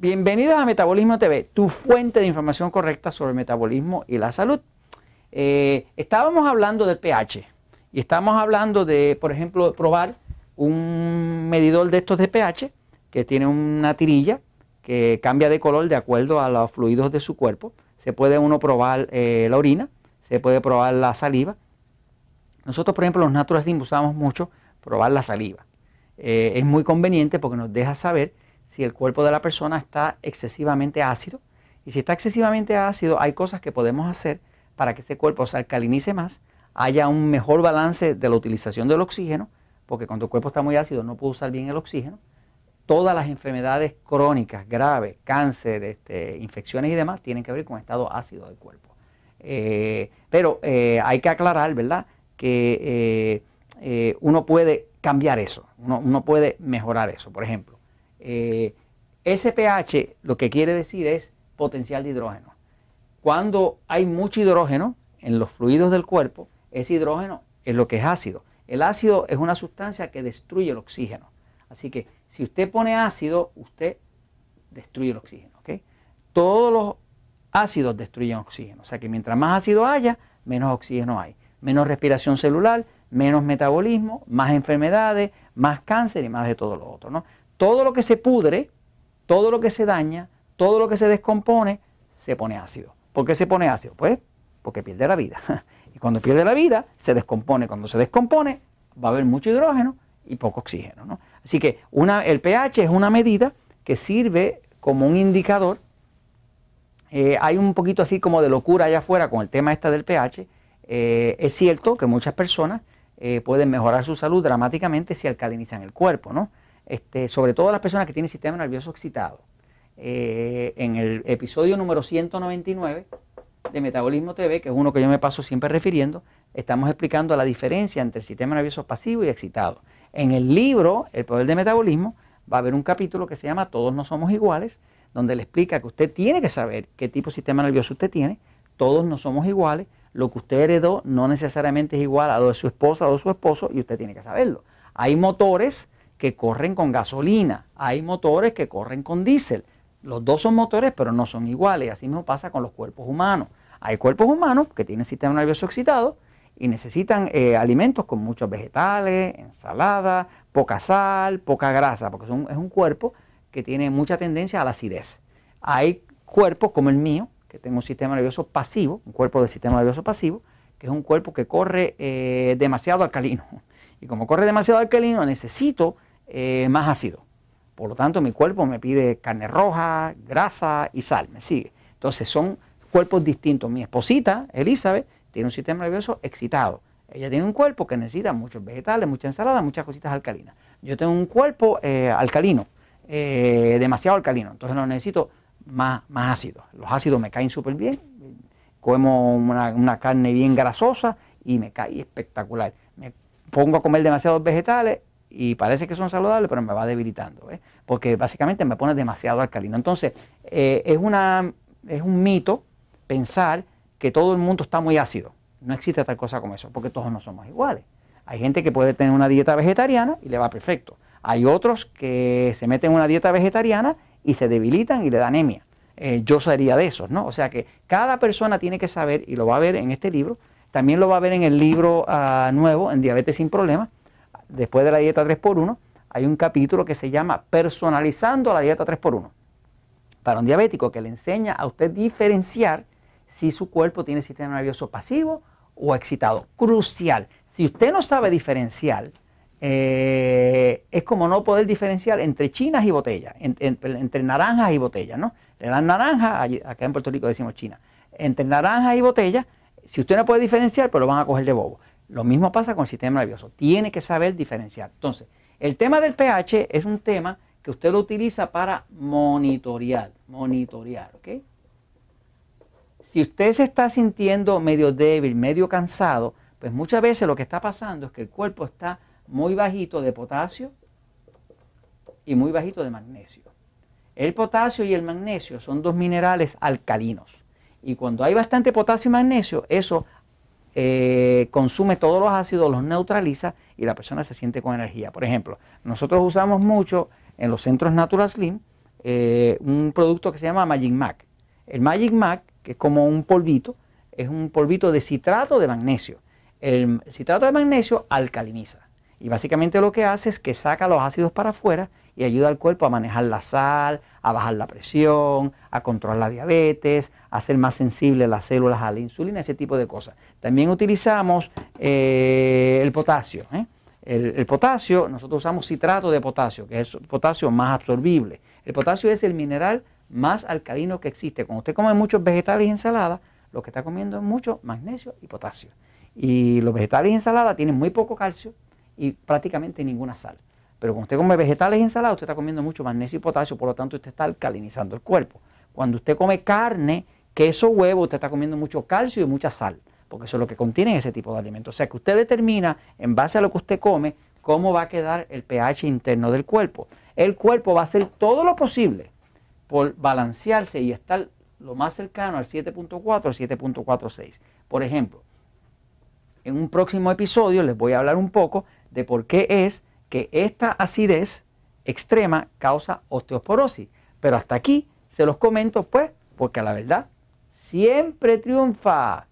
Bienvenidos a Metabolismo TV, tu fuente de información correcta sobre el metabolismo y la salud. Eh, estábamos hablando del pH y estamos hablando de, por ejemplo, probar un medidor de estos de pH que tiene una tirilla que cambia de color de acuerdo a los fluidos de su cuerpo. Se puede uno probar eh, la orina, se puede probar la saliva. Nosotros, por ejemplo, los Natural usamos mucho probar la saliva. Eh, es muy conveniente porque nos deja saber si el cuerpo de la persona está excesivamente ácido. Y si está excesivamente ácido, hay cosas que podemos hacer para que ese cuerpo se alcalinice más, haya un mejor balance de la utilización del oxígeno, porque cuando el cuerpo está muy ácido no puede usar bien el oxígeno. Todas las enfermedades crónicas, graves, cáncer, este, infecciones y demás, tienen que ver con estado ácido del cuerpo. Eh, pero eh, hay que aclarar, ¿verdad?, que eh, uno puede cambiar eso, uno, uno puede mejorar eso. Por ejemplo, SPH eh, lo que quiere decir es potencial de hidrógeno. Cuando hay mucho hidrógeno en los fluidos del cuerpo, ese hidrógeno es lo que es ácido. El ácido es una sustancia que destruye el oxígeno. Así que si usted pone ácido, usted destruye el oxígeno. Todos los ácidos destruyen oxígeno. O sea que mientras más ácido haya, menos oxígeno hay. Menos respiración celular, menos metabolismo, más enfermedades, más cáncer y más de todo lo otro todo lo que se pudre, todo lo que se daña, todo lo que se descompone, se pone ácido. ¿Por qué se pone ácido? Pues porque pierde la vida. Y cuando pierde la vida, se descompone. Cuando se descompone, va a haber mucho hidrógeno y poco oxígeno. ¿no? Así que el pH es una medida que sirve como un indicador. Eh, hay un poquito así como de locura allá afuera con el tema este del pH. Eh, es cierto que muchas personas eh, pueden mejorar su salud dramáticamente si alcalinizan el cuerpo, ¿no? Este, sobre todo las personas que tienen sistema nervioso excitado. Eh, en el episodio número 199 de Metabolismo TV, que es uno que yo me paso siempre refiriendo, estamos explicando la diferencia entre el sistema nervioso pasivo y excitado. En el libro El poder de metabolismo va a haber un capítulo que se llama Todos no somos iguales, donde le explica que usted tiene que saber qué tipo de sistema nervioso usted tiene, todos no somos iguales, lo que usted heredó no necesariamente es igual a lo de su esposa o de su esposo y usted tiene que saberlo. Hay motores que corren con gasolina, hay motores que corren con diésel. Los dos son motores, pero no son iguales. Así mismo pasa con los cuerpos humanos. Hay cuerpos humanos que tienen sistema nervioso excitado y necesitan eh, alimentos con muchos vegetales, ensalada, poca sal, poca grasa, porque es un cuerpo que tiene mucha tendencia a la acidez. Hay cuerpos como el mío, que tengo un sistema nervioso pasivo, un cuerpo de sistema nervioso pasivo, que es un cuerpo que corre eh, demasiado alcalino. Y como corre demasiado alcalino, necesito eh, más ácido. Por lo tanto, mi cuerpo me pide carne roja, grasa y sal, me sigue. Entonces son cuerpos distintos. Mi esposita, Elizabeth, tiene un sistema nervioso excitado. Ella tiene un cuerpo que necesita muchos vegetales, mucha ensalada, muchas cositas alcalinas. Yo tengo un cuerpo eh, alcalino, eh, demasiado alcalino, entonces no necesito más, más ácido. Los ácidos me caen súper bien, como una, una, carne bien grasosa y me cae espectacular. Me pongo a comer demasiados vegetales y parece que son saludables, pero me va debilitando, porque básicamente me pone demasiado alcalino. Entonces, eh, es, una, es un mito pensar que todo el mundo está muy ácido. No existe tal cosa como eso, porque todos no somos iguales. Hay gente que puede tener una dieta vegetariana y le va perfecto. Hay otros que se meten en una dieta vegetariana y se debilitan y le dan anemia. Eh, yo sería de esos, ¿no? O sea que cada persona tiene que saber, y lo va a ver en este libro, también lo va a ver en el libro ah, nuevo, en Diabetes sin Problemas, después de la dieta 3x1, hay un capítulo que se llama Personalizando la dieta 3x1 para un diabético que le enseña a usted diferenciar si su cuerpo tiene sistema nervioso pasivo o excitado. Crucial. Si usted no sabe diferenciar, eh, es como no poder diferenciar entre chinas y botellas, entre naranjas y botellas, ¿no? Le dan naranja, acá en Puerto Rico decimos china, entre naranjas y botellas, si usted no puede diferenciar, pues lo van a coger de bobo. Lo mismo pasa con el sistema nervioso. Tiene que saber diferenciar. Entonces, el tema del pH es un tema que usted lo utiliza para monitorear. Monitorear, ¿ok? Si usted se está sintiendo medio débil, medio cansado, pues muchas veces lo que está pasando es que el cuerpo está muy bajito de potasio y muy bajito de magnesio. El potasio y el magnesio son dos minerales alcalinos. Y cuando hay bastante potasio y magnesio, eso eh, consume todos los ácidos, los neutraliza y la persona se siente con energía. Por ejemplo, nosotros usamos mucho en los centros Natural Slim eh, un producto que se llama Magic Mac. El Magic Mac, que es como un polvito, es un polvito de citrato de magnesio. El citrato de magnesio alcaliniza y básicamente lo que hace es que saca los ácidos para afuera y ayuda al cuerpo a manejar la sal, a bajar la presión, a controlar la diabetes, a hacer más sensibles las células a la insulina, ese tipo de cosas. También utilizamos eh, el potasio. ¿eh? El, el, potasio, nosotros usamos citrato de potasio, que es potasio más absorbible. El potasio es el mineral más alcalino que existe. Cuando usted come muchos vegetales y ensaladas, lo que está comiendo es mucho magnesio y potasio. Y los vegetales y ensaladas tienen muy poco calcio y prácticamente ninguna sal. Pero cuando usted come vegetales y ensaladas, usted está comiendo mucho magnesio y potasio, por lo tanto usted está alcalinizando el cuerpo. Cuando usted come carne, queso, huevo, usted está comiendo mucho calcio y mucha sal, porque eso es lo que contiene ese tipo de alimentos. O sea que usted determina, en base a lo que usted come, cómo va a quedar el pH interno del cuerpo. El cuerpo va a hacer todo lo posible por balancearse y estar lo más cercano al 7.4 al 7.46. Por ejemplo, en un próximo episodio les voy a hablar un poco de por qué es que esta acidez extrema causa osteoporosis. Pero hasta aquí se los comento pues, porque a la verdad siempre triunfa.